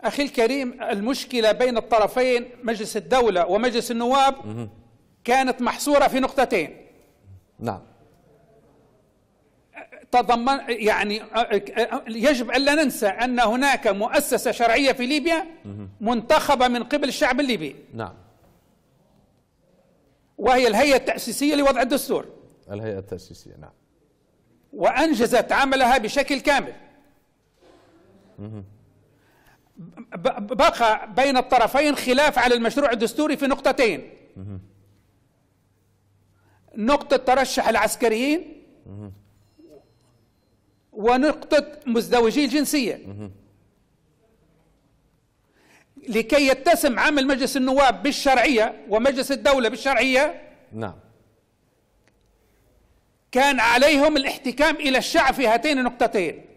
أخي الكريم المشكلة بين الطرفين مجلس الدولة ومجلس النواب كانت محصورة في نقطتين نعم تضمن يعني يجب ألا ننسى أن هناك مؤسسة شرعية في ليبيا منتخبة من قبل الشعب الليبي نعم وهي الهيئة التأسيسية لوضع الدستور الهيئة التأسيسية نعم وأنجزت عملها بشكل كامل بقى بين الطرفين خلاف على المشروع الدستوري في نقطتين نقطة ترشح العسكريين ونقطة مزدوجي الجنسية لكي يتسم عمل مجلس النواب بالشرعية ومجلس الدولة بالشرعية نعم كان عليهم الاحتكام إلى الشعب في هاتين النقطتين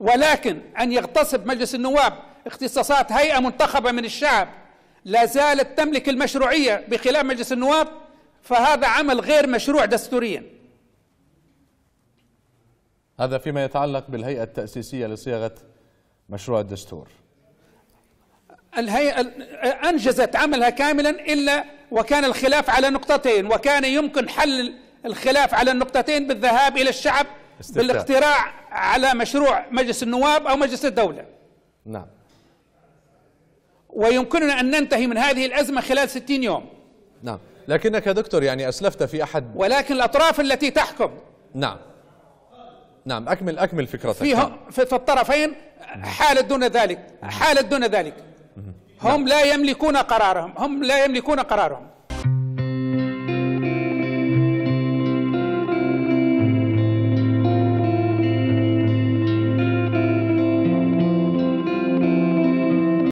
ولكن أن يغتصب مجلس النواب اختصاصات هيئة منتخبة من الشعب لا زالت تملك المشروعية بخلاف مجلس النواب فهذا عمل غير مشروع دستوريا هذا فيما يتعلق بالهيئة التأسيسية لصياغة مشروع الدستور الهيئة أنجزت عملها كاملا إلا وكان الخلاف على نقطتين وكان يمكن حل الخلاف على النقطتين بالذهاب إلى الشعب استفتاء. بالاقتراع على مشروع مجلس النواب أو مجلس الدولة نعم ويمكننا أن ننتهي من هذه الأزمة خلال 60 يوم نعم لكنك دكتور يعني أسلفت في أحد ولكن الأطراف التي تحكم نعم نعم أكمل أكمل فكرتك فيهم نعم. في الطرفين حالة دون ذلك حالة دون ذلك هم نعم. لا يملكون قرارهم هم لا يملكون قرارهم